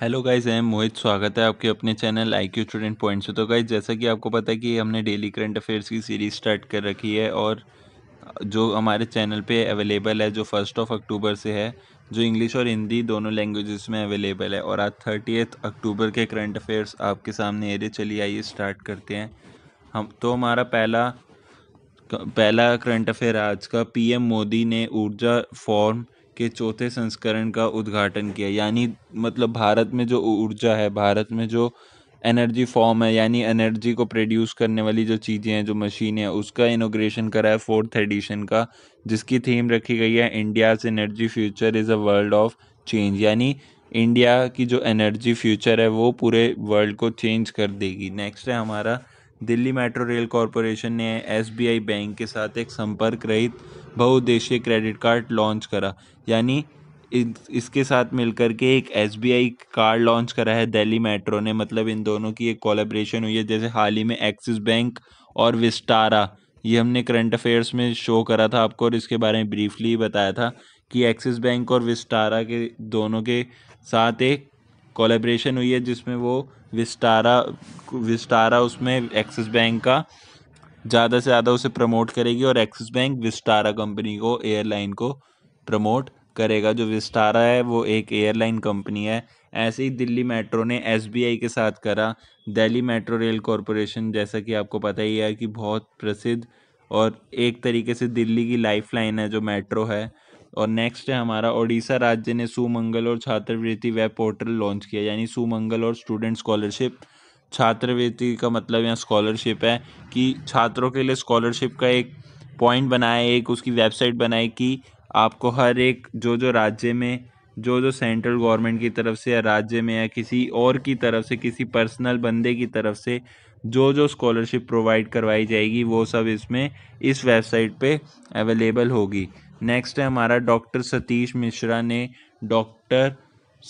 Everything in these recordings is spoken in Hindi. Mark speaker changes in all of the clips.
Speaker 1: हेलो गाइज एम मोहित स्वागत है आपके अपने channel I Q student point से तो गाइज जैसा कि आपको पता है कि हमने डेली करंट अफेयर्स की सीरीज़ स्टार्ट कर रखी है और जो हमारे चैनल पे अवेलेबल है जो फर्स्ट ऑफ अक्टूबर से है जो इंग्लिश और हिंदी दोनों लैंग्वेजेस में अवेलेबल है और आज थर्टी अक्टूबर के करंट अफेयर्स आपके सामने एरे चली आइए स्टार्ट करते हैं हम तो हमारा पहला पहला करंट अफेयर आज का पी मोदी ने ऊर्जा फॉर्म के चौथे संस्करण का उद्घाटन किया यानी मतलब भारत में जो ऊर्जा है भारत में जो एनर्जी फॉर्म है यानी एनर्जी को प्रोड्यूस करने वाली जो चीज़ें हैं जो मशीन है उसका इनोग्रेशन करा है फोर्थ एडिशन का जिसकी थीम रखी गई है India's energy future is a world of change यानी इंडिया की जो एनर्जी फ्यूचर है वो पूरे वर्ल्ड को चेंज कर देगी नेक्स्ट है हमारा दिल्ली मेट्रो रेल कॉरपोरेशन ने एसबीआई बैंक के साथ एक संपर्क रहित बहुउद्देशीय क्रेडिट कार्ड लॉन्च करा यानी इसके साथ मिलकर के एक एस कार्ड लॉन्च करा है दिल्ली मेट्रो ने मतलब इन दोनों की एक कोलेब्रेशन हुई है जैसे हाल ही में एक्सिस बैंक और विस्टारा ये हमने करंट अफेयर्स में शो करा था आपको और इसके बारे में ब्रीफली बताया था कि एक्सिस बैंक और विस्टारा के दोनों के साथ एक कोलेब्रेशन हुई है जिसमें वो विस्टारा विस्टारा उसमें एक्सिस बैंक का ज़्यादा से ज़्यादा उसे प्रमोट करेगी और एक्सिस बैंक विस्टारा कंपनी को एयरलाइन को प्रमोट करेगा जो विस्टारा है वो एक एयरलाइन कंपनी है ऐसे ही दिल्ली मेट्रो ने एस के साथ करा दिल्ली मेट्रो रेल कॉरपोरेशन जैसा कि आपको पता ही है कि बहुत प्रसिद्ध और एक तरीके से दिल्ली की लाइफ लाइन है जो मेट्रो है और नेक्स्ट है हमारा ओडिशा राज्य ने सुमंगल और छात्रवृत्ति वेब पोर्टल लॉन्च किया यानी सुमंगल और स्टूडेंट स्कॉलरशिप छात्रवृत्ति का मतलब यहाँ स्कॉलरशिप है कि छात्रों के लिए स्कॉलरशिप का एक पॉइंट बनाए एक उसकी वेबसाइट बनाए कि आपको हर एक जो जो राज्य में जो जो सेंट्रल गवर्नमेंट की तरफ से या राज्य में या किसी और की तरफ से किसी पर्सनल बंदे की तरफ से जो जो स्कॉलरशिप प्रोवाइड करवाई जाएगी वो सब इसमें इस वेबसाइट पे अवेलेबल होगी नेक्स्ट है हमारा डॉक्टर सतीश मिश्रा ने डॉक्टर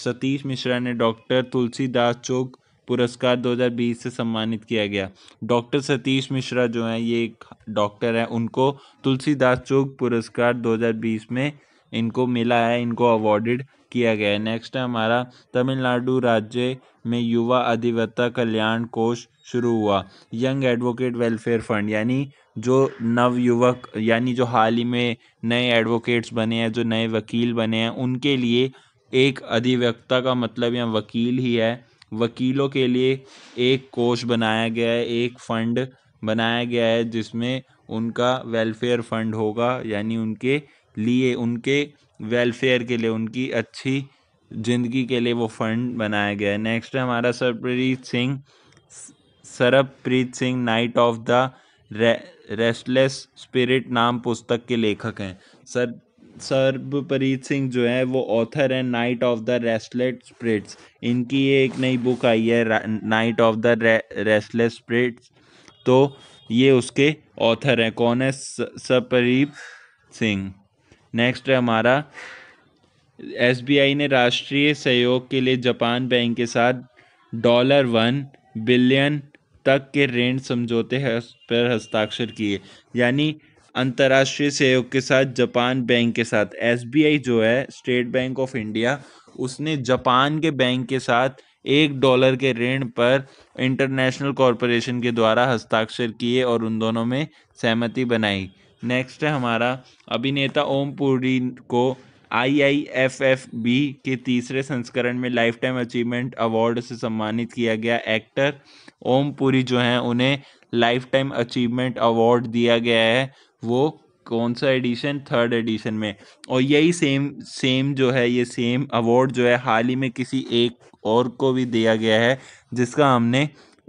Speaker 1: सतीश मिश्रा ने डॉक्टर तुलसीदास चौक पुरस्कार 2020 से सम्मानित किया गया डॉक्टर सतीश मिश्रा जो हैं ये एक डॉक्टर हैं उनको तुलसीदास चौक पुरस्कार 2020 में इनको मिला है इनको अवार्डेड किया गया है नेक्स्ट है हमारा तमिलनाडु राज्य में युवा अधिवक्ता कल्याण कोष शुरू हुआ यंग एडवोकेट वेलफेयर फंड यानी जो नवयुवक यानी जो हाल ही में नए एडवोकेट्स बने हैं जो नए वकील बने हैं उनके लिए एक अधिवक्ता का मतलब या वकील ही है वकीलों के लिए एक कोष बनाया गया है एक फंड बनाया गया है जिसमें उनका वेलफेयर फंड होगा यानी उनके लिए उनके वेलफेयर के लिए उनकी अच्छी जिंदगी के लिए वो फंड बनाया गया है नेक्स्ट है हमारा Sarpreet Singh Sarabpreet Singh knight of the re, restless spirit नाम पुस्तक के लेखक हैं सर सरबप्रीत सिंह जो है वो ऑथर है knight of the restless spirits इनकी ये एक नई बुक आई है knight of the restless spirits तो ये उसके ऑथर हैं कौन है सरप्रीत सिंह नेक्स्ट है हमारा एसबीआई ने राष्ट्रीय सहयोग के लिए जापान बैंक के साथ डॉलर वन बिलियन तक के ऋण समझौते पर हस्ताक्षर किए यानी अंतर्राष्ट्रीय सहयोग के साथ जापान बैंक के साथ एस जो है स्टेट बैंक ऑफ इंडिया उसने जापान के बैंक के साथ एक डॉलर के ऋण पर इंटरनेशनल कॉरपोरेशन के द्वारा हस्ताक्षर किए और उन दोनों में सहमति बनाई नेक्स्ट है हमारा अभिनेता ओम पुरी को आईआईएफएफबी के तीसरे संस्करण में लाइफ टाइम अचीवमेंट अवार्ड से सम्मानित किया गया एक्टर ओम पुरी जो हैं उन्हें लाइफ टाइम अचीवमेंट अवार्ड दिया गया है वो कौन सा एडिशन थर्ड एडिशन में और यही सेम सेम जो है ये सेम अवार्ड जो है हाल ही में किसी एक और को भी दिया गया है जिसका हमने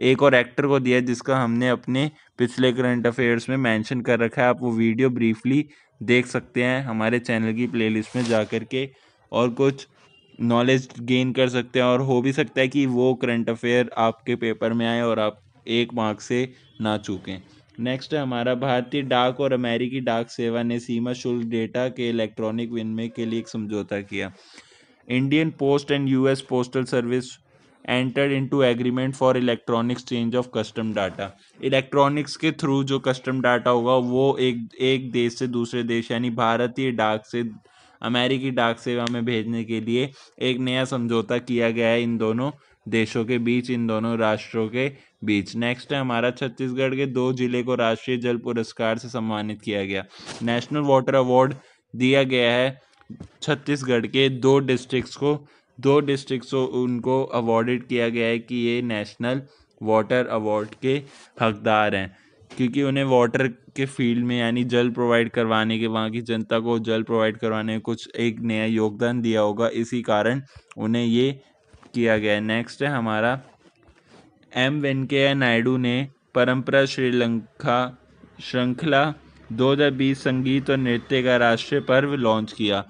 Speaker 1: एक और एक्टर को दिया जिसका हमने अपने पिछले करंट अफेयर्स में मेंशन कर रखा है आप वो वीडियो ब्रीफली देख सकते हैं हमारे चैनल की प्लेलिस्ट में जा कर के और कुछ नॉलेज गेन कर सकते हैं और हो भी सकता है कि वो करंट अफेयर आपके पेपर में आए और आप एक मार्क से ना चूकें नेक्स्ट है हमारा भारतीय डाक और अमेरिकी डाक सेवा ने सीमा शुल्क डेटा के इलेक्ट्रॉनिक विनिमय के लिए एक समझौता किया Indian post and US postal service in into agreement for electronics change of custom data electronics के थ्रू जो कस्टम डाटा होगा वो एक एक देश से दूसरे देश यानी भारतीय डाक से अमेरिकी डाक सेवा में भेजने के लिए एक नया समझौता किया गया है इन दोनों देशों के बीच इन दोनों राष्ट्रों के बीच नेक्स्ट है हमारा छत्तीसगढ़ के दो जिले को राष्ट्रीय जल पुरस्कार से सम्मानित किया गया नेशनल वाटर अवार्ड दिया गया है छत्तीसगढ़ के दो डिस्ट्रिक्ट को दो डिस्ट्रिक्ट को उनको अवॉर्डेड किया गया है कि ये नेशनल वाटर अवार्ड के हकदार हैं क्योंकि उन्हें वाटर के फील्ड में यानी जल प्रोवाइड करवाने के वहाँ की जनता को जल प्रोवाइड करवाने में कुछ एक नया योगदान दिया होगा इसी कारण उन्हें ये किया गया नेक्स्ट है हमारा एम वेंकैया नायडू ने परंपरा श्रीलंका श्रृंखला 2020 संगीत और नृत्य का राष्ट्रीय पर्व लॉन्च किया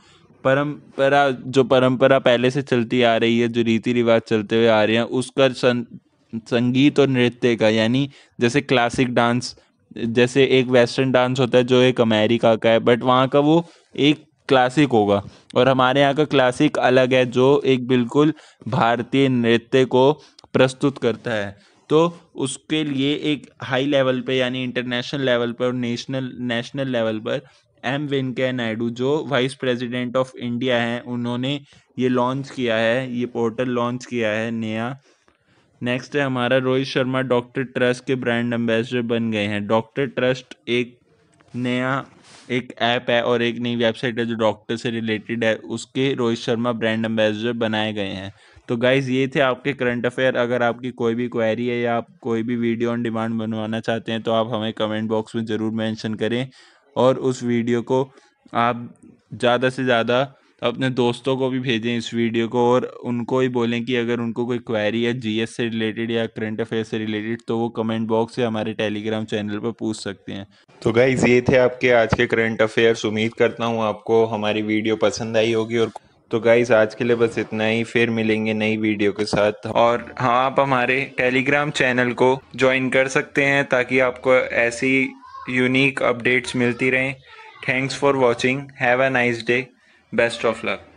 Speaker 1: परंपरा जो परंपरा पहले से चलती आ रही है जो रीति रिवाज चलते हुए आ रहे हैं उसका सं, संगीत और नृत्य का यानी जैसे क्लासिक डांस जैसे एक वेस्टर्न डांस होता है जो एक अमेरिका का है बट वहाँ का वो एक क्लासिक होगा और हमारे यहाँ का क्लासिक अलग है जो एक बिल्कुल भारतीय नृत्य को प्रस्तुत करता है तो उसके लिए एक हाई लेवल पे यानी इंटरनेशनल लेवल पर और नेशनल नेशनल लेवल पर एम वेंकैया नायडू जो वाइस प्रेसिडेंट ऑफ इंडिया हैं उन्होंने ये लॉन्च किया है ये पोर्टल लॉन्च किया है नया नेक्स्ट है हमारा रोहित शर्मा डॉक्टर ट्रस्ट के ब्रांड एम्बेसडर बन गए हैं डॉक्टर ट्रस्ट एक नया एक ऐप है और एक नई वेबसाइट है जो डॉक्टर से रिलेटेड है उसके रोहित शर्मा ब्रांड एम्बेसडर बनाए गए हैं तो गाइज ये थे आपके करंट अफेयर अगर आपकी कोई भी क्वेरी है या आप कोई भी वीडियो ऑन डिमांड बनवाना चाहते हैं तो आप हमें कमेंट बॉक्स में ज़रूर मेंशन करें और उस वीडियो को आप ज़्यादा से ज़्यादा अपने दोस्तों को भी भेजें इस वीडियो को और उनको ही बोलें कि अगर उनको कोई क्वेरी है जीएस से रिलेटेड या करंट अफेयर से रिलेटेड तो वो कमेंट बॉक्स से हमारे टेलीग्राम चैनल पर पूछ सकते हैं तो गाइज ये थे आपके आज के करंट अफेयर्स उम्मीद करता हूँ आपको हमारी वीडियो पसंद आई होगी और तो गाइज आज के लिए बस इतना ही फिर मिलेंगे नई वीडियो के साथ और हाँ आप हमारे टेलीग्राम चैनल को ज्वाइन कर सकते हैं ताकि आपको ऐसी यूनिक अपडेट्स मिलती रहें thanks for watching have a nice day best of luck